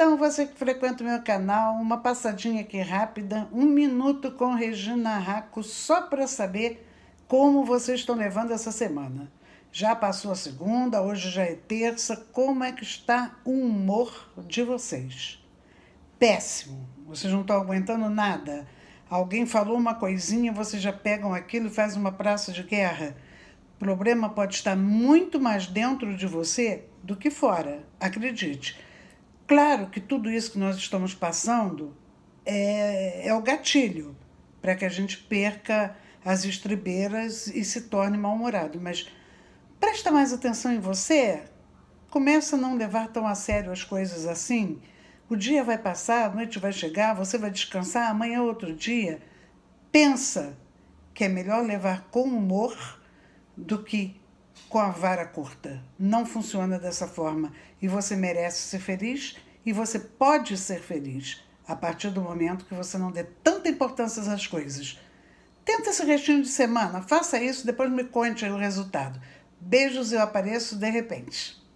Então, você que frequenta o meu canal, uma passadinha aqui rápida, um minuto com Regina Raco, só para saber como vocês estão levando essa semana. Já passou a segunda, hoje já é terça, como é que está o humor de vocês? Péssimo, vocês não estão aguentando nada. Alguém falou uma coisinha, vocês já pegam aquilo e fazem uma praça de guerra. O problema pode estar muito mais dentro de você do que fora, acredite. Claro que tudo isso que nós estamos passando é, é o gatilho para que a gente perca as estribeiras e se torne mal-humorado, mas presta mais atenção em você. Começa a não levar tão a sério as coisas assim. O dia vai passar, a noite vai chegar, você vai descansar, amanhã é outro dia. Pensa que é melhor levar com humor do que com a vara curta. Não funciona dessa forma. E você merece ser feliz e você pode ser feliz a partir do momento que você não dê tanta importância às coisas. Tenta esse restinho de semana, faça isso, depois me conte o resultado. Beijos, eu apareço de repente.